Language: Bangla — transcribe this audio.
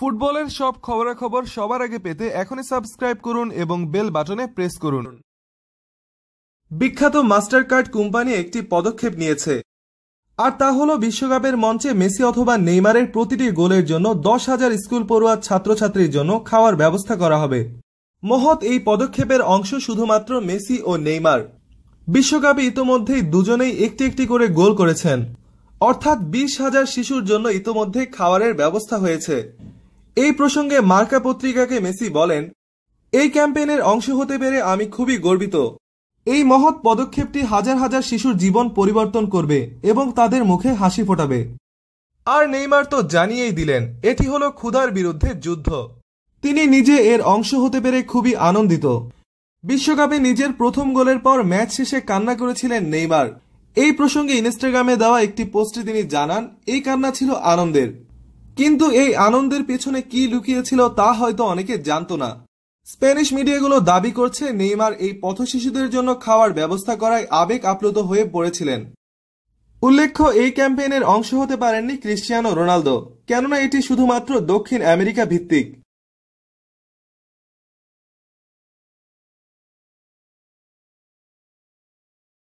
ফুটবলের সব খবরাখবর সবার আগে পেতে এখনই সাবস্ক্রাইব করুন এবং বেল বাটনে প্রেস করুন বিখ্যাত মাস্টার কার্ড কোম্পানি একটি পদক্ষেপ নিয়েছে আর তা হল বিশ্বকাপের মঞ্চে মেসি অথবা নেইমারের প্রতিটি গোলের জন্য দশ হাজার স্কুল পড়ুয়া ছাত্রছাত্রীর জন্য খাওয়ার ব্যবস্থা করা হবে মহৎ এই পদক্ষেপের অংশ শুধুমাত্র মেসি ও নেইমার বিশ্বকাপে ইতোমধ্যেই দুজনেই একটি একটি করে গোল করেছেন অর্থাৎ বিশ হাজার শিশুর জন্য ইতোমধ্যে খাওয়ারের ব্যবস্থা হয়েছে এই প্রসঙ্গে মার্কা পত্রিকাকে মেসি বলেন এই ক্যাম্পেইনের অংশ হতে পেরে আমি খুবই গর্বিত এই মহৎ পদক্ষেপটি হাজার হাজার শিশুর জীবন পরিবর্তন করবে এবং তাদের মুখে হাসি ফোটাবে আর নেইমার তো জানিয়েই দিলেন এটি হল ক্ষুধার বিরুদ্ধে যুদ্ধ তিনি নিজে এর অংশ হতে পেরে খুবই আনন্দিত বিশ্বকাপে নিজের প্রথম গোলের পর ম্যাচ শেষে কান্না করেছিলেন নেইমার এই প্রসঙ্গে ইনস্টাগ্রামে দেওয়া একটি পোস্টে তিনি জানান এই কান্না ছিল আনন্দের কিন্তু এই আনন্দের পেছনে কি লুকিয়েছিল তা হয়তো অনেকে জানত না স্প্যানিশ মিডিয়াগুলো দাবি করছে নেইমার এই পথশিশুদের জন্য খাওয়ার ব্যবস্থা করায় আবেগ আপ্লুত হয়ে পড়েছিলেন উল্লেখ্য এই ক্যাম্পেইনের অংশ হতে পারেননি ক্রিশ্চিয়ানো রোনালদো কেননা এটি শুধুমাত্র দক্ষিণ আমেরিকা ভিত্তিক